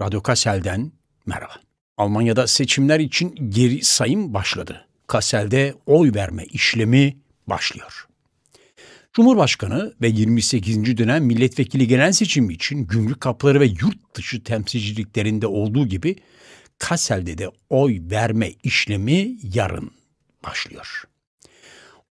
Radyo Kassel'den merhaba. Almanya'da seçimler için geri sayım başladı. Kassel'de oy verme işlemi başlıyor. Cumhurbaşkanı ve 28. dönem milletvekili genel seçimi için gümrük kapıları ve yurt dışı temsilciliklerinde olduğu gibi Kassel'de de oy verme işlemi yarın başlıyor.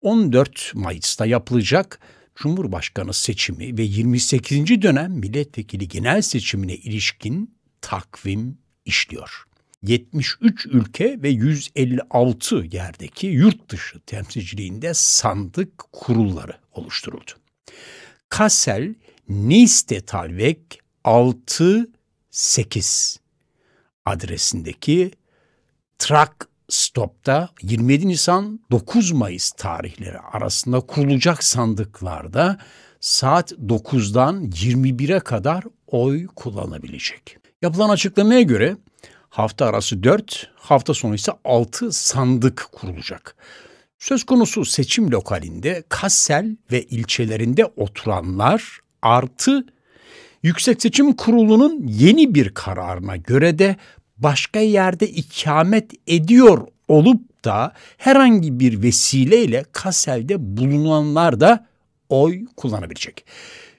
14 Mayıs'ta yapılacak Cumhurbaşkanı seçimi ve 28. dönem milletvekili genel seçimine ilişkin takvim işliyor. 73 ülke ve 156 yerdeki yurt dışı temsilciliğinde sandık kurulları oluşturuldu. Kassel, Nice Talvek 6-8 adresindeki Trak Stop'ta 27 Nisan 9 Mayıs tarihleri arasında kurulacak sandıklarda saat 9'dan 21'e kadar oy kullanabilecek. Yapılan açıklamaya göre hafta arası 4, hafta sonu ise 6 sandık kurulacak. Söz konusu seçim lokalinde Kassel ve ilçelerinde oturanlar artı Yüksek Seçim Kurulu'nun yeni bir kararına göre de başka yerde ikamet ediyor olup da herhangi bir vesileyle Kassel'de bulunanlar da oy kullanabilecek.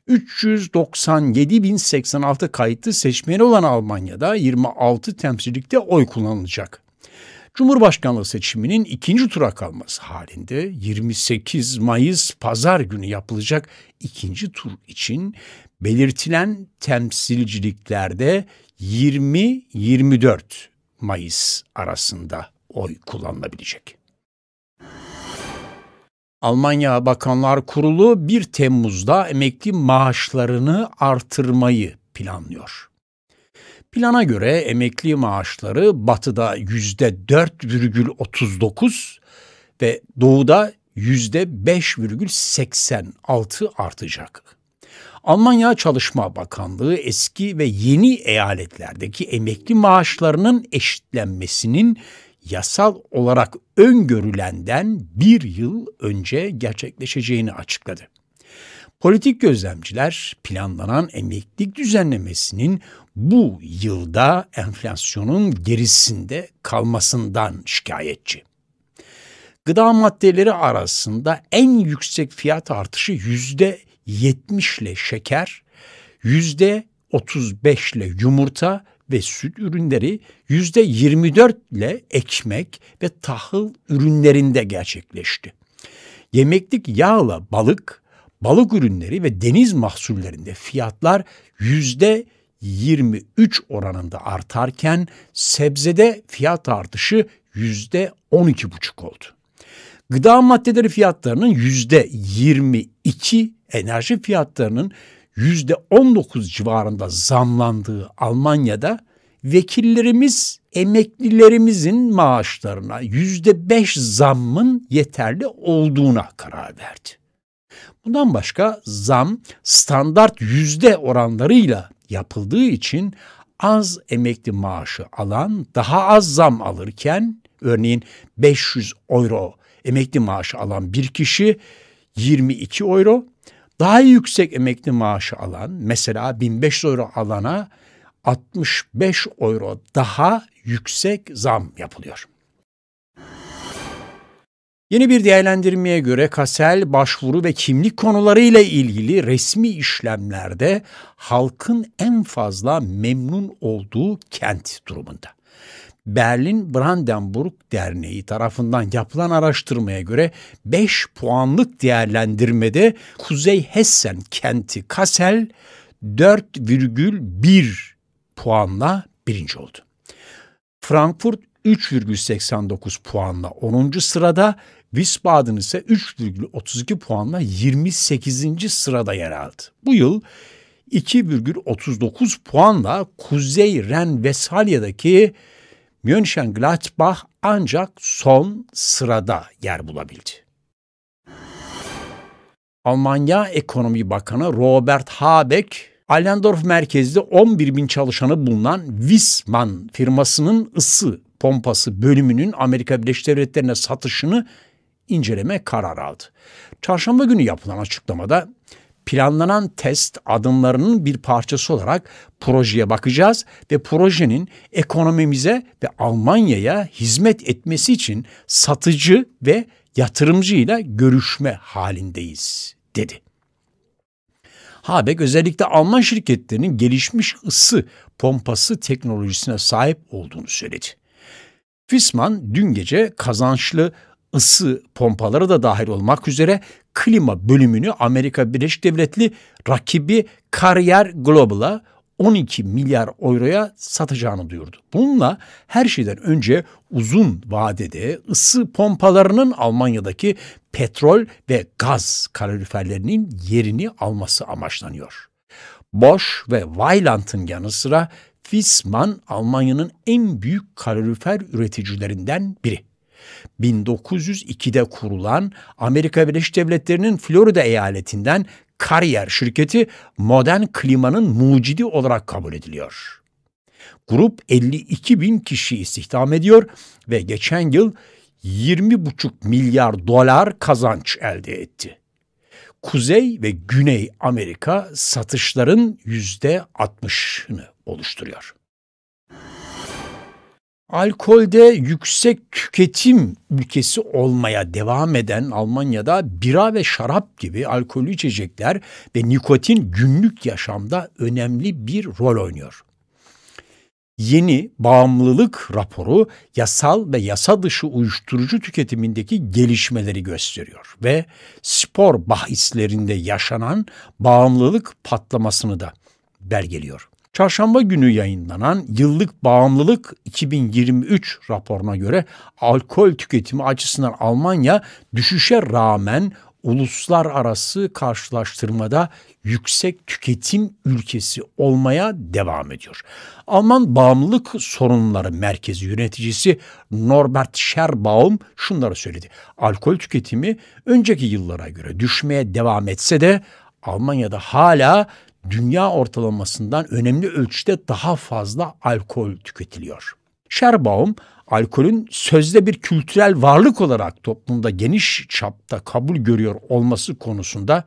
397.086 kayıtlı seçmeni olan Almanya'da 26 temsillikte oy kullanılacak. Cumhurbaşkanlığı seçiminin ikinci tura kalması halinde 28 Mayıs pazar günü yapılacak ikinci tur için belirtilen temsilciliklerde 20-24 Mayıs arasında oy kullanılabilecek. Almanya Bakanlar Kurulu 1 Temmuz'da emekli maaşlarını artırmayı planlıyor. Plana göre emekli maaşları batıda %4,39 ve doğuda %5,86 artacak. Almanya Çalışma Bakanlığı eski ve yeni eyaletlerdeki emekli maaşlarının eşitlenmesinin yasal olarak öngörülenden bir yıl önce gerçekleşeceğini açıkladı. Politik gözlemciler planlanan emeklilik düzenlemesinin bu yılda enflasyonun gerisinde kalmasından şikayetçi. Gıda maddeleri arasında en yüksek fiyat artışı yüzde yetmişle şeker, yüzde otuz beşle yumurta ve süt ürünleri yüzde 24 ile ekmek ve tahıl ürünlerinde gerçekleşti. Yemeklik yağla balık, balık ürünleri ve deniz mahsullerinde fiyatlar yüzde 23 oranında artarken sebzede fiyat artışı yüzde buçuk oldu. Gıda maddeleri fiyatlarının yüzde 22, enerji fiyatlarının yüzde %19 civarında zamlandığı Almanya'da vekillerimiz emeklilerimizin maaşlarına yüzde beş zammın yeterli olduğuna karar verdi. Bundan başka zam standart yüzde oranlarıyla yapıldığı için az emekli maaşı alan daha az zam alırken örneğin 500 euro emekli maaşı alan bir kişi 22 euro daha yüksek emekli maaşı alan mesela 1500 euro alana 65 euro daha yüksek zam yapılıyor. Yeni bir değerlendirmeye göre Kasel başvuru ve kimlik konularıyla ilgili resmi işlemlerde halkın en fazla memnun olduğu kent durumunda. Berlin Brandenburg Derneği tarafından yapılan araştırmaya göre 5 puanlık değerlendirmede Kuzey Hessen kenti Kassel 4,1 puanla birinci oldu. Frankfurt 3,89 puanla 10. sırada, Wiesbaden ise 3,32 puanla 28. sırada yer aldı. Bu yıl 2,39 puanla Kuzey Ren-Vesalya'daki Mönchengladbach ancak son sırada yer bulabildi. Almanya Ekonomi Bakanı Robert Habeck, Allendorf merkezli 11 bin çalışanı bulunan Wisman firmasının ısı pompası bölümünün Amerika Birleşik Devletleri'ne satışını inceleme kararı aldı. Çarşamba günü yapılan açıklamada planlanan test adımlarının bir parçası olarak projeye bakacağız ve projenin ekonomimize ve Almanya'ya hizmet etmesi için satıcı ve yatırımcıyla görüşme halindeyiz dedi. Habeck özellikle Alman şirketlerinin gelişmiş ısı pompası teknolojisine sahip olduğunu söyledi. Fisman dün gece kazançlı ısı pompaları da dahil olmak üzere klima bölümünü Amerika Birleşik Devletleri rakibi Carrier Global'a 12 milyar euroya satacağını duyurdu. Bununla her şeyden önce uzun vadede ısı pompalarının Almanya'daki petrol ve gaz kaloriferlerinin yerini alması amaçlanıyor. Bosch ve Weiland'ın yanı sıra Fisman Almanya'nın en büyük kalorifer üreticilerinden biri. 1902'de kurulan Amerika Birleşik Devletleri'nin Florida eyaletinden Carrier şirketi modern klimanın mucidi olarak kabul ediliyor. Grup 52 bin kişi istihdam ediyor ve geçen yıl 20,5 milyar dolar kazanç elde etti. Kuzey ve Güney Amerika satışların yüzde %60'ını oluşturuyor. Alkolde yüksek tüketim ülkesi olmaya devam eden Almanya'da bira ve şarap gibi alkolü içecekler ve nikotin günlük yaşamda önemli bir rol oynuyor. Yeni bağımlılık raporu yasal ve yasa dışı uyuşturucu tüketimindeki gelişmeleri gösteriyor ve spor bahislerinde yaşanan bağımlılık patlamasını da belgeliyor. Çarşamba günü yayınlanan yıllık bağımlılık 2023 raporuna göre alkol tüketimi açısından Almanya düşüşe rağmen uluslararası karşılaştırmada yüksek tüketim ülkesi olmaya devam ediyor. Alman Bağımlılık Sorunları Merkezi yöneticisi Norbert Scherbaum şunları söyledi. Alkol tüketimi önceki yıllara göre düşmeye devam etse de Almanya'da hala dünya ortalamasından önemli ölçüde daha fazla alkol tüketiliyor. Şerbaum, alkolün sözde bir kültürel varlık olarak toplumda geniş çapta kabul görüyor olması konusunda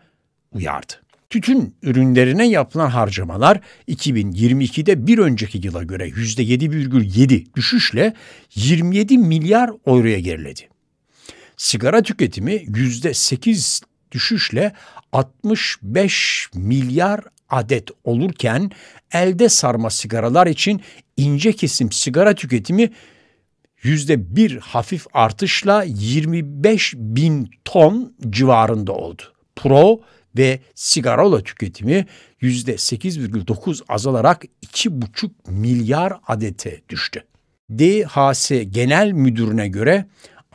uyardı. Tütün ürünlerine yapılan harcamalar 2022'de bir önceki yıla göre %7,7 düşüşle 27 milyar euroya geriledi. Sigara tüketimi %8 düşüşle 65 milyar adet olurken elde sarma sigaralar için ince kesim sigara tüketimi yüzde bir hafif artışla 25 bin ton civarında oldu. Pro ve sigarola tüketimi yüzde 8,9 azalarak 2,5 milyar adete düştü. DHS Genel Müdürüne göre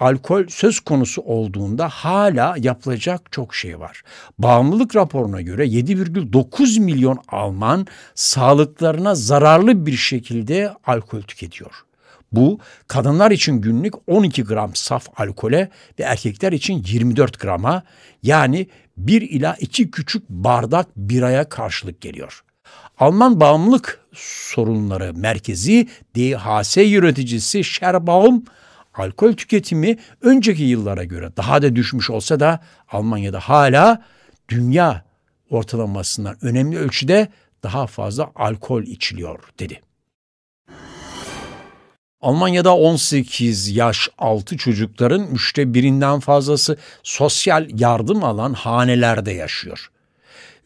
alkol söz konusu olduğunda hala yapılacak çok şey var. Bağımlılık raporuna göre 7,9 milyon Alman sağlıklarına zararlı bir şekilde alkol tüketiyor. Bu kadınlar için günlük 12 gram saf alkole ve erkekler için 24 grama yani 1 ila 2 küçük bardak biraya karşılık geliyor. Alman bağımlılık sorunları merkezi DHS yöneticisi Şerbaum alkol tüketimi önceki yıllara göre daha da düşmüş olsa da Almanya'da hala dünya ortalamasından önemli ölçüde daha fazla alkol içiliyor dedi. Almanya'da 18 yaş altı çocukların üçte birinden fazlası sosyal yardım alan hanelerde yaşıyor.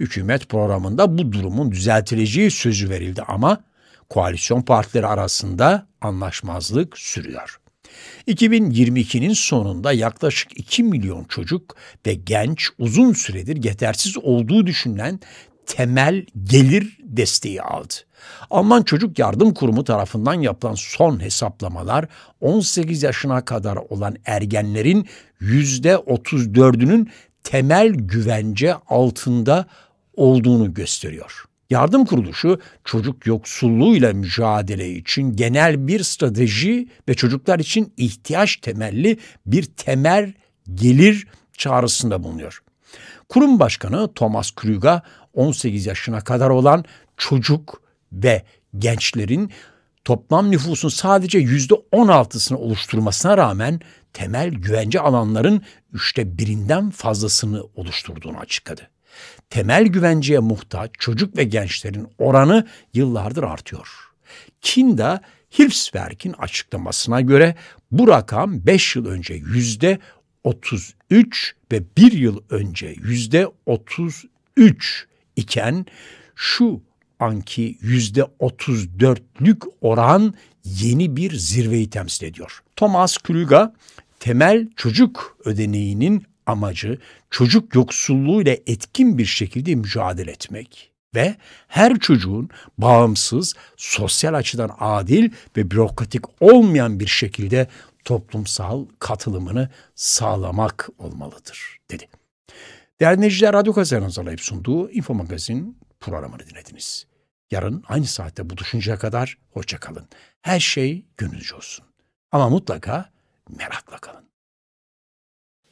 Hükümet programında bu durumun düzeltileceği sözü verildi ama koalisyon partileri arasında anlaşmazlık sürüyor. 2022'nin sonunda yaklaşık 2 milyon çocuk ve genç uzun süredir yetersiz olduğu düşünülen temel gelir desteği aldı. Alman Çocuk Yardım Kurumu tarafından yapılan son hesaplamalar 18 yaşına kadar olan ergenlerin %34'ünün temel güvence altında olduğunu gösteriyor. Yardım kuruluşu çocuk yoksulluğuyla mücadele için genel bir strateji ve çocuklar için ihtiyaç temelli bir temel gelir çağrısında bulunuyor. Kurum başkanı Thomas Krüger 18 yaşına kadar olan çocuk ve gençlerin toplam nüfusun sadece yüzde %16'sını oluşturmasına rağmen temel güvence alanların üçte birinden fazlasını oluşturduğunu açıkladı temel güvenceye muhtaç çocuk ve gençlerin oranı yıllardır artıyor. Kinda Hilfswerk'in açıklamasına göre bu rakam 5 yıl önce yüzde 33 ve 1 yıl önce yüzde 33 iken şu anki yüzde 34'lük oran yeni bir zirveyi temsil ediyor. Thomas Krüger temel çocuk ödeneğinin amacı çocuk yoksulluğuyla etkin bir şekilde mücadele etmek ve her çocuğun bağımsız, sosyal açıdan adil ve bürokratik olmayan bir şekilde toplumsal katılımını sağlamak olmalıdır, dedi. Değerli dinleyiciler, Radyo Gazetesi'nin hazırlayıp sunduğu Info Magazin programını dinlediniz. Yarın aynı saatte buluşuncaya kadar hoşçakalın. Her şey gönülcü olsun. Ama mutlaka merakla kalın.